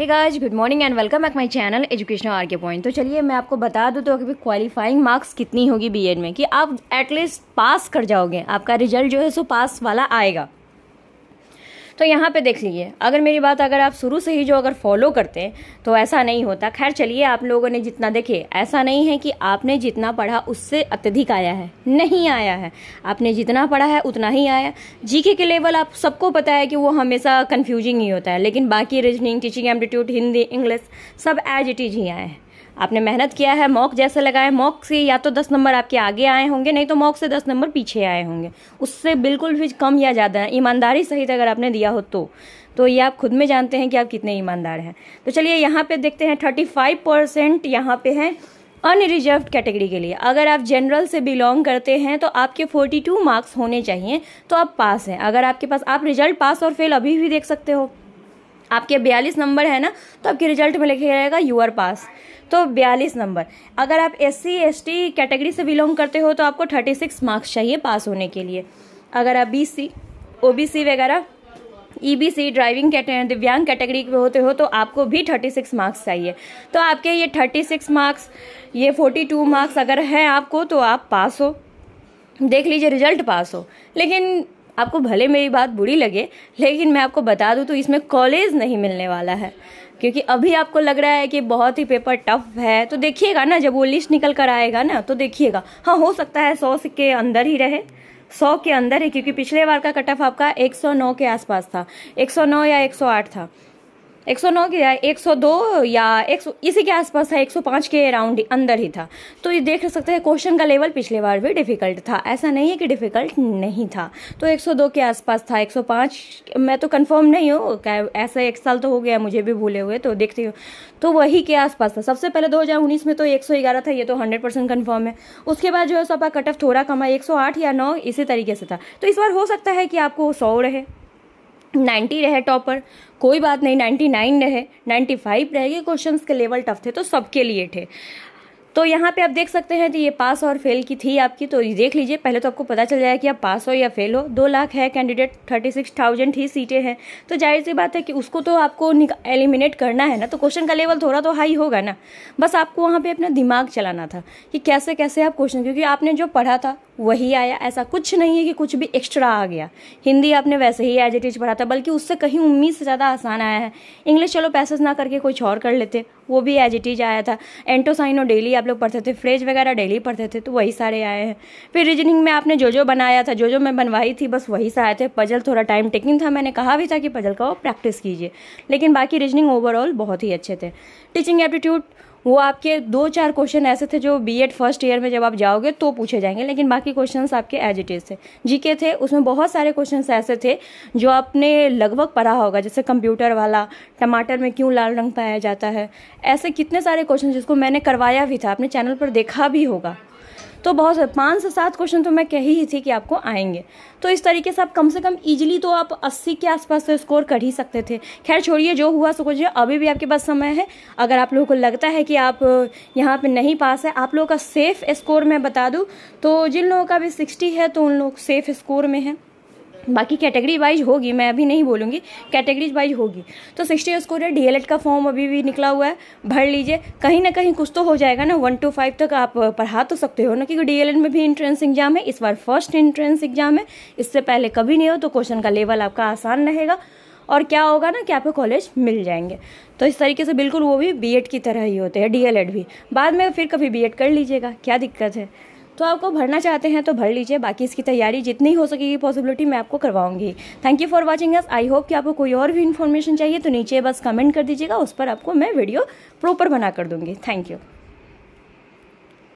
hey guys good morning and welcome back my channel education R K point तो चलिए मैं आपको बता दूं तो अभी क्वालिफाइंग मार्क्स कितनी होगी बीएड में कि आप एटलीस्ट पास कर जाओगे आपका रिजल्ट जो है सो पास वाला आएगा तो यहाँ पे देख लीजिए अगर मेरी बात अगर आप शुरू से ही जो अगर फॉलो करते हैं तो ऐसा नहीं होता खैर चलिए आप लोगों ने जितना देखे ऐसा नहीं है कि आपने जितना पढ़ा उससे अत्यधिक आया है नहीं आया है आपने जितना पढ़ा है उतना ही आया जीके के लेवल आप सबको पता है कि वो हमेशा कन्फ्यूजिंग ही होता है लेकिन बाकी reasoning teaching aptitude Hindi English सब एज इट इज ही आए हैं आपने मेहनत किया है मॉक जैसे लगाए मॉक से या तो दस नंबर आपके आगे आए होंगे नहीं तो मॉक से दस नंबर पीछे आए होंगे उससे बिल्कुल भी कम या ज़्यादा ईमानदारी सहित अगर आपने दिया हो तो तो ये आप खुद में जानते हैं कि आप कितने ईमानदार हैं तो चलिए यहाँ पे देखते हैं थर्टी फाइव परसेंट यहाँ पे है अनरिजर्व कैटेगरी के लिए अगर आप जनरल से बिलोंग करते हैं तो आपके 42 मार्क्स होने चाहिए तो आप पास हैं अगर आपके पास आप रिजल्ट पास और फेल अभी भी देख सकते हो आपके बयालीस नंबर है ना तो आपके रिजल्ट में लिखे रहेगा यू आर पास तो बयालीस नंबर अगर आप S C S T category से बिलोंग करते हो तो आपको थर्टी सिक्स मार्क्स चाहिए पास होने के लिए अगर आप बी सी ओ बी सी वगैरह ई बी सी ड्राइविंग दिव्यांग कैटेगरी के होते हो तो आपको भी थर्टी सिक्स मार्क्स चाहिए तो आपके ये थर्टी सिक्स मार्क्स ये फोर्टी टू मार्क्स अगर हैं आपको तो आप पास हो देख लीजिए रिजल्ट पास हो लेकिन आपको भले मेरी बात बुरी लगे लेकिन मैं आपको बता दूँ तो इसमें कॉलेज नहीं मिलने वाला है क्योंकि अभी आपको लग रहा है कि बहुत ही पेपर टफ है तो देखिएगा ना जब वो लिस्ट निकल कर आएगा ना तो देखिएगा हाँ हो सकता है सौ के अंदर ही रहे सौ के अंदर है क्योंकि पिछले बार का कट ऑफ आपका नौ के आसपास था नौ या आठ था 109 की एक 102 या 100 इसी के आसपास था 105 के अराउंड अंदर ही था तो ये देख सकते हैं क्वेश्चन का लेवल पिछले बार भी डिफिकल्ट था ऐसा नहीं है कि डिफिकल्ट नहीं था तो 102 के आसपास था 105 मैं तो कंफर्म नहीं हूँ ऐसा एक साल तो हो गया मुझे भी भूले हुए तो देखती हूँ तो वही के आसपास था सबसे पहले दो में तो एक था ये तो हंड्रेड परसेंट कन्फर्म है उसके बाद जो है आपका कट ऑफ थोड़ा कम है 108 या नौ इसी तरीके से था तो इस बार हो सकता है कि आपको सौ रहे नाइन्टी रहे टॉपर कोई बात नहीं नाइन्टी नाइन रहे नाइन्टी फाइव रह गए क्वेश्चन के लेवल टफ थे तो सबके लिए थे तो यहाँ पे आप देख सकते हैं कि ये पास और फेल की थी आपकी तो ये देख लीजिए पहले तो आपको पता चल जाएगा कि आप पास हो या फेल हो दो लाख है कैंडिडेट थर्टी सिक्स थाउजेंड ही सीटें हैं तो जाहिर सी बात है कि उसको तो आपको एलिमिनेट करना है ना तो क्वेश्चन का लेवल थोड़ा तो हाई होगा ना बस आपको वहाँ पर अपना दिमाग चलाना था कि कैसे कैसे आप क्वेश्चन क्योंकि आपने जो पढ़ा था वही आया ऐसा कुछ नहीं है कि कुछ भी एक्स्ट्रा आ गया हिंदी आपने वैसे ही एज इट इज पढ़ा था बल्कि उससे कहीं उम्मीद से ज़्यादा आसान आया है इंग्लिश चलो पैसेज ना करके कुछ और कर लेते वो भी एज इट इज आया था एंटोसाइनो डेली आप लोग पढ़ते थे फ्रेज वगैरह डेली पढ़ते थे तो वही सारे आए हैं फिर रीजनिंग में आपने जो जो बनाया था जो जो मैं बनवाई थी बस वही सारे आए थे पजल थोड़ा टाइम टेकिंग था मैंने कहा भी था कि पजल का वो प्रैक्टिस कीजिए लेकिन बाकी रीजनिंग ओवरऑल बहुत ही अच्छे थे टीचिंग एप्टीट्यूड वो आपके दो चार क्वेश्चन ऐसे थे जो बी एड फर्स्ट ईयर में जब आप जाओगे तो पूछे जाएंगे लेकिन बाकी क्वेश्चन आपके एज इट इज़ थे जी के थे उसमें बहुत सारे क्वेश्चन ऐसे थे जो आपने लगभग पढ़ा होगा जैसे कंप्यूटर वाला टमाटर में क्यों लाल रंग पाया जाता है ऐसे कितने सारे क्वेश्चन जिसको मैंने करवाया भी था अपने चैनल पर देखा भी होगा तो बहुत पाँच से सात क्वेश्चन तो मैं कही ही थी कि आपको आएंगे तो इस तरीके से आप कम से कम ईजिली तो आप अस्सी के आसपास तो स्कोर कर ही सकते थे खैर छोड़िए जो हुआ सो कुछ अभी भी आपके पास समय है अगर आप लोगों को लगता है कि आप यहाँ पर नहीं पास है आप लोगों का सेफ़ स्कोर मैं बता दूँ तो जिन लोगों का भी सिक्सटी है तो उन लोग सेफ़ स्कोर में है बाकी कैटेगरी वाइज होगी मैं अभी नहीं बोलूँगी कैटेगरीज वाइज होगी तो सिक्सटी स्कोर है डीएलएड का फॉर्म अभी भी निकला हुआ है भर लीजिए कहीं ना कहीं कुछ तो हो जाएगा ना वन टू फाइव तक आप पढ़ा तो सकते हो ना क्योंकि डीएलएड में भी इंट्रेंस एग्जाम है इस बार फर्स्ट इंट्रेंस एग्जाम है इससे पहले कभी नहीं हो तो क्वेश्चन का लेवल आपका आसान रहेगा और क्या होगा ना कि आपको कॉलेज मिल जाएंगे तो इस तरीके से बिल्कुल वो भी बी की तरह ही होते हैं डी भी बाद में फिर कभी बी कर लीजिएगा क्या दिक्कत है तो आपको भरना चाहते हैं तो भर लीजिए बाकी इसकी तैयारी जितनी हो सकेगी पॉसिबिलिटी मैं आपको करवाऊंगी thank you for watching as I hope कि आपको कोई और भी इन्फॉर्मेशन चाहिए तो नीचे बस कमेंट कर दीजिएगा उस पर आपको मैं वीडियो प्रॉपर बना कर दूंगी थैंक यू